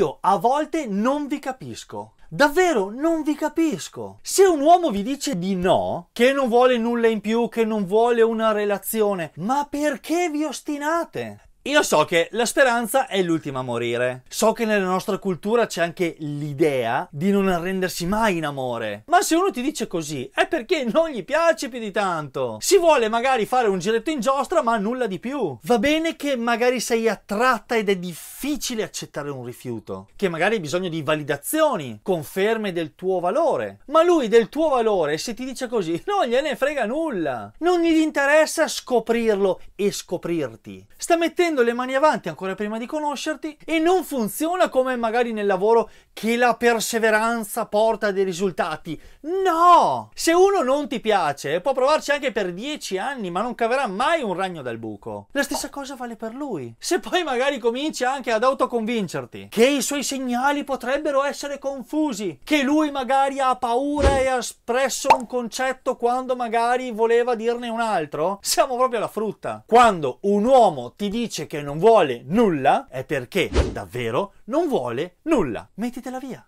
io a volte non vi capisco. Davvero non vi capisco. Se un uomo vi dice di no, che non vuole nulla in più, che non vuole una relazione, ma perché vi ostinate? Io so che la speranza è l'ultima a morire. So che nella nostra cultura c'è anche l'idea di non arrendersi mai in amore. Ma se uno ti dice così è perché non gli piace più di tanto. Si vuole magari fare un giretto in giostra, ma nulla di più. Va bene che magari sei attratta ed è difficile accettare un rifiuto. Che magari hai bisogno di validazioni, conferme del tuo valore. Ma lui del tuo valore, se ti dice così, non gliene frega nulla. Non gli interessa scoprirlo e scoprirti. Sta mettendo mettendo le mani avanti ancora prima di conoscerti e non funziona come magari nel lavoro che la perseveranza porta a dei risultati. No! Se uno non ti piace, può provarci anche per dieci anni, ma non caverà mai un ragno dal buco. La stessa cosa vale per lui. Se poi magari cominci anche ad autoconvincerti che i suoi segnali potrebbero essere confusi, che lui magari ha paura e ha espresso un concetto quando magari voleva dirne un altro, siamo proprio alla frutta. Quando un uomo ti dice dice che non vuole nulla è perché davvero non vuole nulla. Mettitela via.